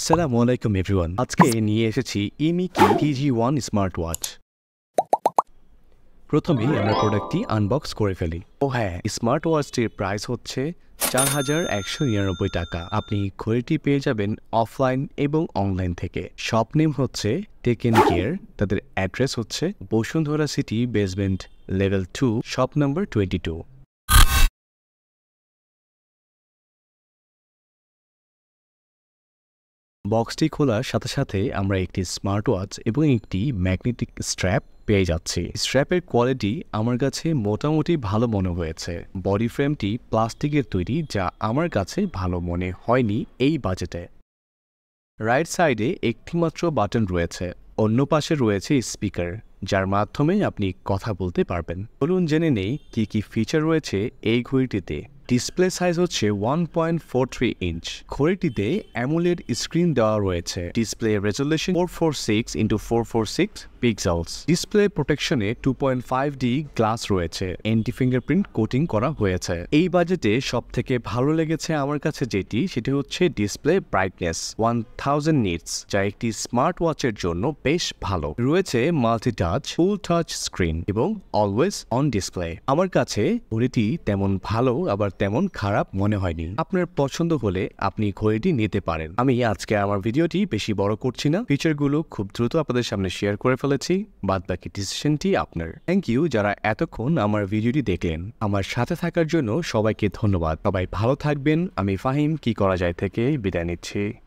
আসসালামু আলাইকুম এভরিওয়ান আজকে নিয়ে এসেছি ইমি টিজি ওয়ান স্মার্ট ওয়াচ প্রথমেই আমরা প্রোডাক্টটি আনবক্স করে ফেলি ও হ্যাঁ স্মার্ট ওয়াচটির প্রাইস হচ্ছে চার হাজার একশো নিরানব্বই টাকা আপনি ঘড়িটি পেয়ে যাবেন অফলাইন এবং অনলাইন থেকে শপ নেম হচ্ছে টেকেন কেয়ার তাদের অ্যাড্রেস হচ্ছে Bashundhara City basement level two shop number twenty two বক্সটি খোলার সাথে সাথে আমরা একটি স্মার্ট ওয়াচ এবং একটি ম্যাগনেটিক স্ট্র্যাপ পেয়ে যাচ্ছি স্ট্র্যাপের কোয়ালিটি আমার কাছে মোটামুটি ভালো মনে হয়েছে বডি ফ্রেমটি প্লাস্টিকের তৈরি যা আমার কাছে ভালো মনে হয়নি এই বাজেটে রাইট সাইডে একটিমাত্র বাটন রয়েছে অন্য পাশে রয়েছে স্পিকার যার মাধ্যমে আপনি কথা বলতে পারবেন বলুন জেনে নেই কী কী ফিচার রয়েছে এই ঘড়িটিতে ডিসপ্লে সাইজ হচ্ছে one point four three inch ঘড়িটিতে অ্যামুলেড স্ক্রিন দেওয়া রয়েছে display resolution four four six into four four six pixels display প্রোটেকশনে টু ডি গ্লাস রয়েছে এন্টি ফিঙ্গারপ্রিন্ট কোটিং করা হয়েছে এই বাজেটে সব থেকে ভালো লেগেছে আমার কাছে যেটি সেটি হচ্ছে display brightness one thousand nits যা একটি স্মার্ট ওয়াচের জন্য বেশ ভালো রয়েছে multi touch full touch screen এবং অলওয়েজ অন ডিসপ্লে আমার কাছে ঘড়িটি তেমন ভালো আবার তেমন খারাপ মনে হয়নি আপনার পছন্দ হলে আপনি ঘড়িটি নিতে পারেন আমি আজকে আমার ভিডিওটি বেশি বড় করছি না ফিচারগুলো খুব দ্রুত আপনাদের সামনে শেয়ার করে ফেলে ফেলেছি বাদ বাকি ডিসিশনটি আপনার থ্যাংক ইউ যারা এতক্ষণ আমার ভিডিওটি দেখলেন আমার সাথে থাকার জন্য সবাইকে ধন্যবাদ সবাই ভালো থাকবেন আমি ফাহিম কি করা যায় থেকে বিদায় নিচ্ছি